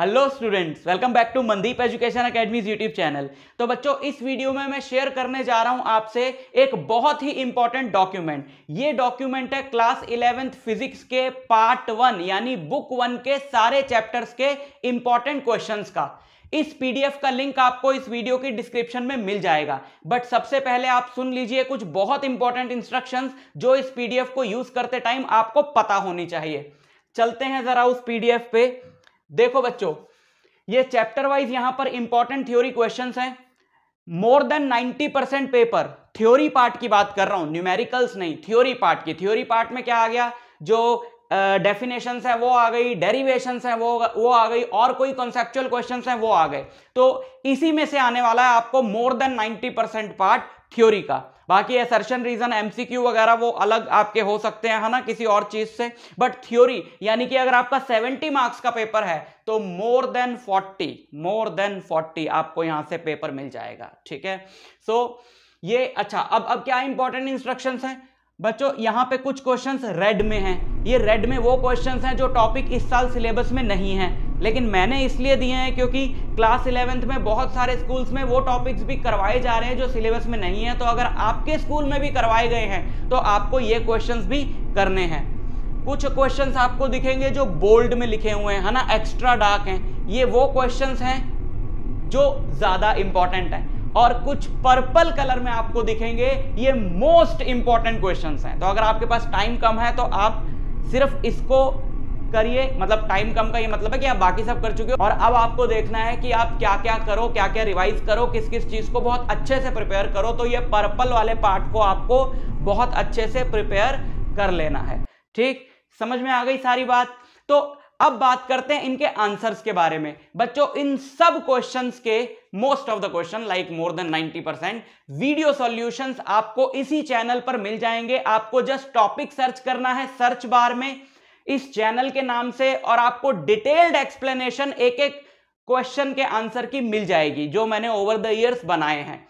hello students welcome back to Mandeep education academies YouTube channel तो बच्चों इस वीडियो में मैं शेयर करने जा रहा हूं आपसे एक बहुत ही इंपॉर्टेंट डॉक्यूमेंट ये डॉक्यूमेंट है क्लास इलेवेंथ फिजिक्स के पार्ट वन यानी बुक वन के सारे चैप्टर्स के इंपॉर्टेंट क्वेश्चन का इस पीडीएफ का लिंक आपको इस वीडियो की डिस्क्रिप्शन में मिल जाएगा बट सबसे पहले आप सुन लीजिए कुछ बहुत इंपॉर्टेंट इंस्ट्रक्शन जो इस पीडीएफ को यूज करते टाइम आपको पता होनी चाहिए चलते हैं जरा उस पीडीएफ पे देखो बच्चों ये चैप्टर वाइज यहां पर इंपॉर्टेंट थ्योरी क्वेश्चन हैं more than 90 percent paper theory part की बात कर रहा हूं न्यूमेरिकल्स नहीं थ्योरी पार्ट की थ्योरी पार्ट में क्या आ गया जो डेफिनेशन uh, है वो आ गई डेरिवेशन है वो वो आ गई और कोई कॉन्सेप्चुअल क्वेश्चन है वो आ गए तो इसी में से आने वाला है आपको more than 90 percent part theory का बाकी एसर्शन रीजन एमसीक्यू वगैरह वो अलग आपके हो सकते हैं है ना किसी और चीज से बट थ्योरी यानी कि अगर आपका 70 मार्क्स का पेपर है तो मोर देन 40 मोर देन 40 आपको यहां से पेपर मिल जाएगा ठीक है सो so, ये अच्छा अब अब क्या इंपॉर्टेंट इंस्ट्रक्शंस हैं बच्चों यहाँ पे कुछ क्वेश्चंस रेड में हैं ये रेड में वो क्वेश्चंस हैं जो टॉपिक इस साल सिलेबस में नहीं है लेकिन मैंने इसलिए दिए हैं क्योंकि क्लास इलेवेंथ में बहुत सारे स्कूल्स में वो टॉपिक्स भी करवाए जा रहे हैं जो सिलेबस में नहीं है तो अगर आपके स्कूल में भी करवाए गए हैं तो आपको ये क्वेश्चन भी करने हैं कुछ क्वेश्चन आपको दिखेंगे जो बोल्ड में लिखे हुए हैं है ना एक्स्ट्रा डार्क हैं ये वो क्वेश्चन हैं जो ज़्यादा इंपॉर्टेंट हैं और कुछ पर्पल कलर में आपको दिखेंगे ये मोस्ट इंपॉर्टेंट क्वेश्चंस हैं तो अगर आपके पास टाइम कम है तो आप सिर्फ इसको करिए मतलब टाइम कम का ये मतलब है कि आप बाकी सब कर चुके हो और अब आपको देखना है कि आप क्या क्या करो क्या क्या रिवाइज करो किस किस चीज को बहुत अच्छे से प्रिपेयर करो तो ये पर्पल वाले पार्ट को आपको बहुत अच्छे से प्रिपेयर कर लेना है ठीक समझ में आ गई सारी बात तो अब बात करते हैं इनके आंसर्स के बारे में बच्चों इन सब क्वेश्चंस के most of the question like more than 90 percent video solutions आपको इसी चैनल पर मिल जाएंगे आपको जस्ट टॉपिक सर्च करना है सर्च बार में इस चैनल के नाम से और आपको डिटेल्ड एक्सप्लेनेशन एक एक क्वेश्चन के आंसर की मिल जाएगी जो मैंने ओवर द ईयर्स बनाए हैं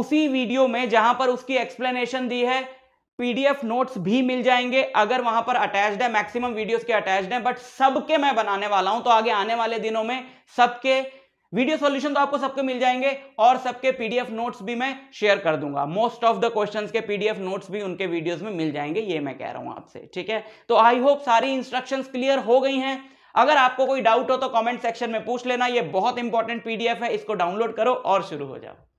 उसी वीडियो में जहां पर उसकी एक्सप्लेनेशन दी है पीडीएफ नोट्स भी मिल जाएंगे अगर वहां पर अटैच्ड है मैक्सिमम वीडियोस के अटैच्ड हैं बट सबके मैं बनाने वाला हूं तो आगे आने वाले दिनों में सबके वीडियो सॉल्यूशन तो आपको सबके मिल जाएंगे और सबके पीडीएफ नोट्स भी मैं शेयर कर दूंगा मोस्ट ऑफ द क्वेश्चंस के पीडीएफ नोट्स भी उनके वीडियोस में मिल जाएंगे ये मैं कह रहा हूं आपसे ठीक है तो आई होप सारी इंस्ट्रक्शंस क्लियर हो गई हैं अगर आपको कोई डाउट हो तो कमेंट सेक्शन में पूछ लेना ये बहुत इंपॉर्टेंट पीडीएफ है इसको डाउनलोड करो और शुरू हो जाओ